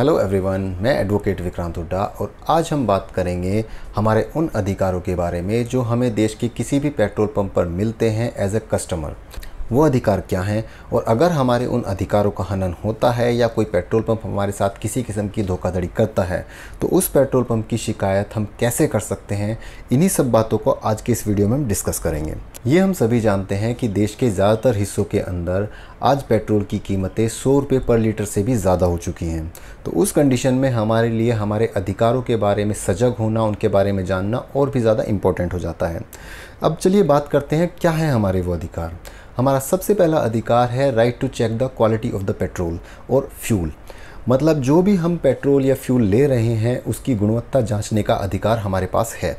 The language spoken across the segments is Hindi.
हेलो एवरीवन मैं एडवोकेट विक्रांत हुड्डा और आज हम बात करेंगे हमारे उन अधिकारों के बारे में जो हमें देश के किसी भी पेट्रोल पंप पर मिलते हैं एज ए कस्टमर वो अधिकार क्या हैं और अगर हमारे उन अधिकारों का हनन होता है या कोई पेट्रोल पंप हमारे साथ किसी किस्म की धोखाधड़ी करता है तो उस पेट्रोल पंप की शिकायत हम कैसे कर सकते हैं इन्हीं सब बातों को आज के इस वीडियो में हम डिस्कस करेंगे ये हम सभी जानते हैं कि देश के ज़्यादातर हिस्सों के अंदर आज पेट्रोल की कीमतें सौ रुपये पर लीटर से भी ज़्यादा हो चुकी हैं तो उस कंडीशन में हमारे लिए हमारे अधिकारों के बारे में सजग होना उनके बारे में जानना और भी ज़्यादा इम्पोर्टेंट हो जाता है अब चलिए बात करते हैं क्या है हमारे वो अधिकार हमारा सबसे पहला अधिकार है right to check the quality of the petrol और फ्यूल मतलब जो भी हम पेट्रोल या फ्यूल ले रहे हैं उसकी गुणवत्ता जांचने का अधिकार हमारे पास है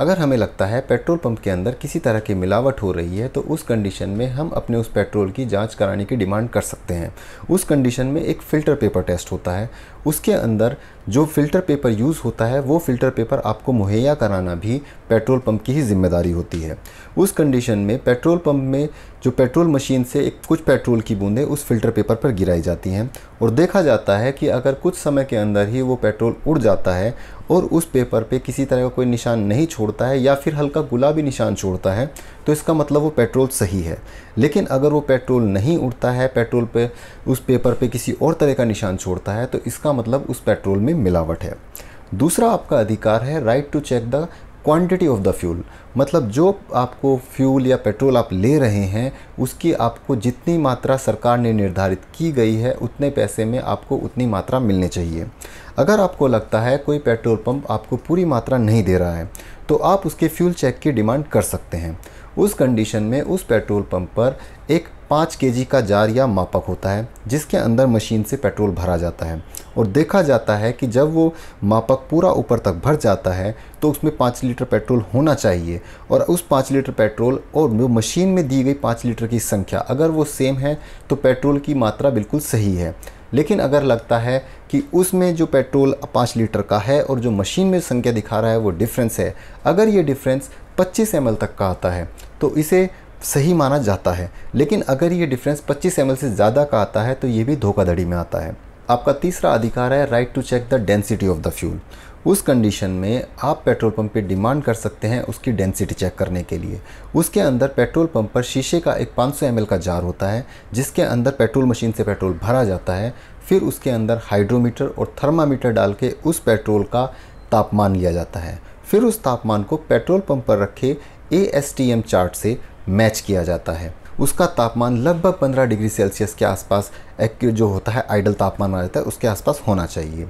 अगर हमें लगता है पेट्रोल पंप के अंदर किसी तरह की मिलावट हो रही है तो उस कंडीशन में हम अपने उस पेट्रोल की जांच कराने की डिमांड कर सकते हैं उस कंडीशन में एक फ़िल्टर पेपर टेस्ट होता है उसके अंदर जो फ़िल्टर पेपर यूज़ होता है वो फ़िल्टर पेपर आपको मुहैया कराना भी पेट्रोल पंप की ही जिम्मेदारी होती है उस कंडीशन में पेट्रोल पंप में जो पेट्रोल मशीन से एक कुछ पेट्रोल की बूंदें उस फ़िल्टर पेपर पर गिराई जाती हैं और देखा जाता है कि अगर कुछ समय के अंदर ही वो पेट्रोल उड़ जाता है और उस पेपर पे किसी तरह का कोई निशान नहीं छोड़ छोड़ता है या फिर हल्का गुलाबी निशान छोड़ता है तो इसका मतलब वो पेट्रोल सही है लेकिन अगर वो पेट्रोल नहीं उड़ता है पेट्रोल पे उस पेपर पे किसी और तरह का निशान छोड़ता है तो इसका मतलब उस पेट्रोल में मिलावट है दूसरा आपका अधिकार है right to check the quantity of the fuel मतलब जो आपको फ्यूल या पेट्रोल आप ले रहे हैं उसकी आपको जितनी मात्रा सरकार ने निर्धारित की गई है उतने पैसे में आपको उतनी मात्रा मिलनी चाहिए अगर आपको लगता है कोई पेट्रोल पंप आपको पूरी मात्रा नहीं दे रहा है तो आप उसके फ्यूल चेक की डिमांड कर सकते हैं उस कंडीशन में उस पेट्रोल पंप पर एक पाँच के का जार या मापक होता है जिसके अंदर मशीन से पेट्रोल भरा जाता है और देखा जाता है कि जब वो मापक पूरा ऊपर तक भर जाता है तो उसमें पाँच लीटर पेट्रोल होना चाहिए और उस पाँच लीटर पेट्रोल और मशीन में दी गई पाँच लीटर की संख्या अगर वो सेम है तो पेट्रोल की मात्रा बिल्कुल सही है लेकिन अगर लगता है कि उसमें जो पेट्रोल पाँच लीटर का है और जो मशीन में संख्या दिखा रहा है वो डिफरेंस है अगर ये डिफरेंस 25 एम तक का आता है तो इसे सही माना जाता है लेकिन अगर ये डिफरेंस 25 एम से ज़्यादा का आता है तो ये भी धोखाधड़ी में आता है आपका तीसरा अधिकार है right to check the density of the fuel उस कंडीशन में आप पेट्रोल पंप पे डिमांड कर सकते हैं उसकी डेंसिटी चेक करने के लिए उसके अंदर पेट्रोल पंप पर शीशे का एक 500 सौ का जार होता है जिसके अंदर पेट्रोल मशीन से पेट्रोल भरा जाता है फिर उसके अंदर हाइड्रोमीटर और थर्मामीटर डाल के उस पेट्रोल का तापमान लिया जाता है फिर उस तापमान को पेट्रोल पंप पर रखे ए चार्ट से मैच किया जाता है उसका तापमान लगभग 15 डिग्री सेल्सियस के आसपास एक जो होता है आइडल तापमान माना जाता है उसके आसपास होना चाहिए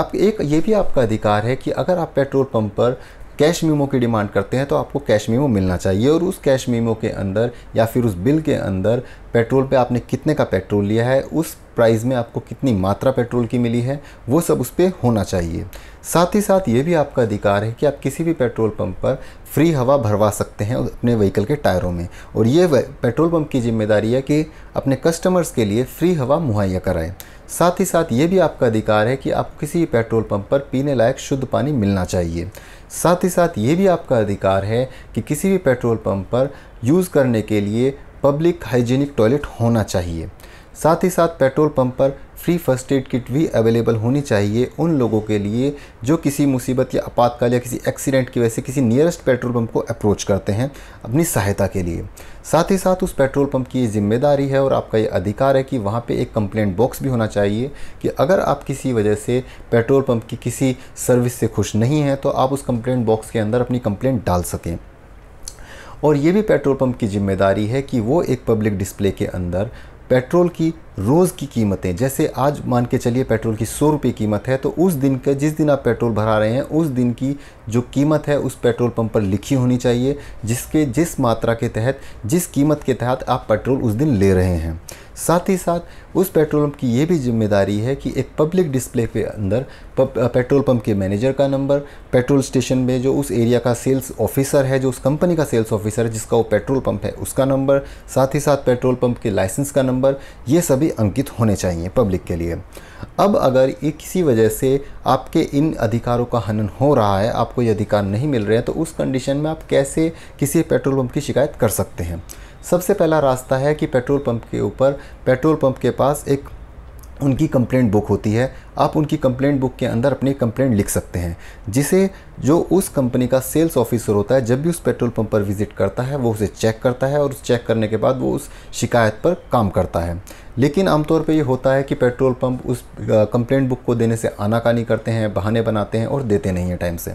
आप एक ये भी आपका अधिकार है कि अगर आप पेट्रोल पंप पर कैश मीमो की डिमांड करते हैं तो आपको कैश मीमो मिलना चाहिए और उस कैश मीमो के अंदर या फिर उस बिल के अंदर पेट्रोल पे आपने कितने का पेट्रोल लिया है उस प्राइस में आपको कितनी मात्रा पेट्रोल की मिली है वो सब उस पर होना चाहिए साथ ही साथ ये भी आपका अधिकार है कि आप किसी भी पेट्रोल पंप पर फ्री हवा भरवा सकते हैं अपने व्हीकल के टायरों में और ये पेट्रोल पंप की जिम्मेदारी है कि अपने कस्टमर्स के लिए फ्री हवा मुहैया कराएं साथ ही साथ ये भी आपका अधिकार है कि आप किसी भी पेट्रोल पंप पर पीने लायक शुद्ध पानी मिलना चाहिए साथ ही साथ ये भी आपका अधिकार है कि किसी भी पेट्रोल पंप पर यूज़ करने के लिए पब्लिक हाइजीनिक टॉयलेट होना चाहिए साथ ही साथ पेट्रोल पंप पर फ्री फर्स्ट एड किट भी अवेलेबल होनी चाहिए उन लोगों के लिए जो किसी मुसीबत या आपातकाल या किसी एक्सीडेंट की वजह से किसी नियरेस्ट पेट्रोल पंप को अप्रोच करते हैं अपनी सहायता के लिए साथ ही साथ उस पेट्रोल पंप की ये जिम्मेदारी है और आपका ये अधिकार है कि वहाँ पे एक कंप्लेंट बॉक्स भी होना चाहिए कि अगर आप किसी वजह से पेट्रोल पंप की किसी सर्विस से खुश नहीं हैं तो आप उस कंप्लेंट बॉक्स के अंदर अपनी कंप्लेंट डाल सकें और ये भी पेट्रोल पंप की जिम्मेदारी है कि वो एक पब्लिक डिस्प्ले के अंदर पेट्रोल की रोज़ की कीमतें जैसे आज मान के चलिए पेट्रोल की सौ रुपये कीमत है तो उस दिन के जिस दिन आप पेट्रोल भरा रहे हैं उस दिन की जो कीमत है उस पेट्रोल पंप पर लिखी होनी चाहिए जिसके जिस मात्रा के तहत जिस कीमत के तहत आप पेट्रोल उस दिन ले रहे हैं साथ ही साथ उस पेट्रोल पंप की ये भी जिम्मेदारी है कि एक पब्लिक डिस्प्ले पे अंदर पेट्रोल पंप के मैनेजर का नंबर पेट्रोल स्टेशन में जो उस एरिया का सेल्स ऑफिसर है जो उस कंपनी का सेल्स ऑफिसर है जिसका वो पेट्रोल पंप है उसका नंबर साथ ही साथ पेट्रोल पंप के लाइसेंस का नंबर ये सभी अंकित होने चाहिए पब्लिक के लिए अब अगर ये किसी वजह से आपके इन अधिकारों का हनन हो रहा है आपको ये अधिकार नहीं मिल रहे हैं तो उस कंडीशन में आप कैसे किसी पेट्रोल पंप की शिकायत कर सकते हैं सबसे पहला रास्ता है कि पेट्रोल पंप के ऊपर पेट्रोल पंप के पास एक उनकी कंप्लेंट बुक होती है आप उनकी कंप्लेंट बुक के अंदर अपनी कंप्लेंट लिख सकते हैं जिसे जो उस कंपनी का सेल्स ऑफिसर होता है जब भी उस पेट्रोल पंप पर विजिट करता है वो उसे चेक करता है और उस चेक करने के बाद वो उस शिकायत पर काम करता है लेकिन आमतौर पर ये होता है कि पेट्रोल पंप उस कंप्लेंट बुक को देने से आनाकानी करते हैं बहाने बनाते हैं और देते नहीं हैं टाइम से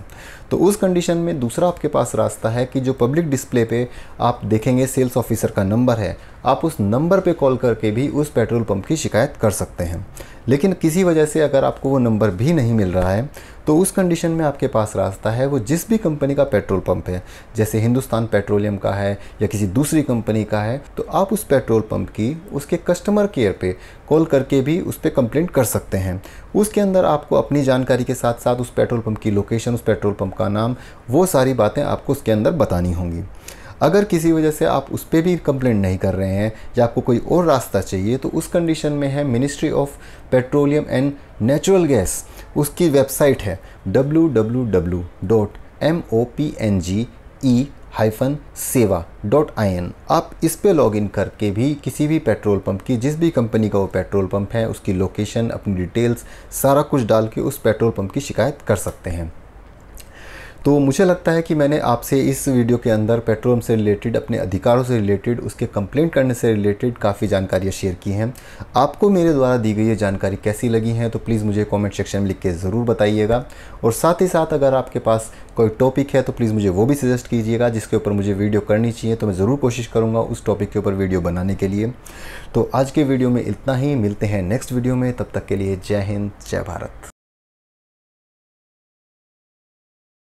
तो उस कंडीशन में दूसरा आपके पास रास्ता है कि जो पब्लिक डिस्प्ले पे आप देखेंगे सेल्स ऑफिसर का नंबर है आप उस नंबर पे कॉल करके भी उस पेट्रोल पंप की शिकायत कर सकते हैं लेकिन किसी वजह से अगर आपको वो नंबर भी नहीं मिल रहा है तो उस कंडीशन में आपके पास रास्ता है वो जिस भी कंपनी का पेट्रोल पंप है जैसे हिंदुस्तान पेट्रोलियम का है या किसी दूसरी कंपनी का है तो आप उस पेट्रोल पंप की उसके कस्टमर केयर पे कॉल करके भी उस पर कंप्लेंट कर सकते हैं उसके अंदर आपको अपनी जानकारी के साथ साथ उस पेट्रोल पंप की लोकेशन उस पेट्रोल पंप का नाम वो सारी बातें आपको उसके अंदर बतानी होंगी अगर किसी वजह से आप उस पर भी कंप्लेंट नहीं कर रहे हैं या आपको कोई और रास्ता चाहिए तो उस कंडीशन में है ministry of petroleum and natural gas उसकी वेबसाइट है W W W dot M O P N G E hyphen Seva dot I N आप इस पे लॉग इन करके भी किसी भी पेट्रोल पंप की जिस भी कंपनी का वो पेट्रोल पंप है उसकी लोकेशन अपनी डिटेल्स सारा कुछ डाल के उस पेट्रोल पंप की शिकायत कर सकते हैं तो मुझे लगता है कि मैंने आपसे इस वीडियो के अंदर पेट्रोल से रिलेटेड अपने अधिकारों से रिलेटेड उसके कंप्लेंट करने से रिलेटेड काफ़ी जानकारियाँ शेयर की हैं आपको मेरे द्वारा दी गई ये जानकारी कैसी लगी है तो प्लीज़ मुझे कमेंट सेक्शन में लिख के ज़रूर बताइएगा और साथ ही साथ अगर आपके पास कोई टॉपिक है तो प्लीज़ मुझे वो भी सजेस्ट कीजिएगा जिसके ऊपर मुझे वीडियो करनी चाहिए तो मैं ज़रूर कोशिश करूँगा उस टॉपिक के ऊपर वीडियो बनाने के लिए तो आज के वीडियो में इतना ही मिलते हैं नेक्स्ट वीडियो में तब तक के लिए जय हिंद जय भारत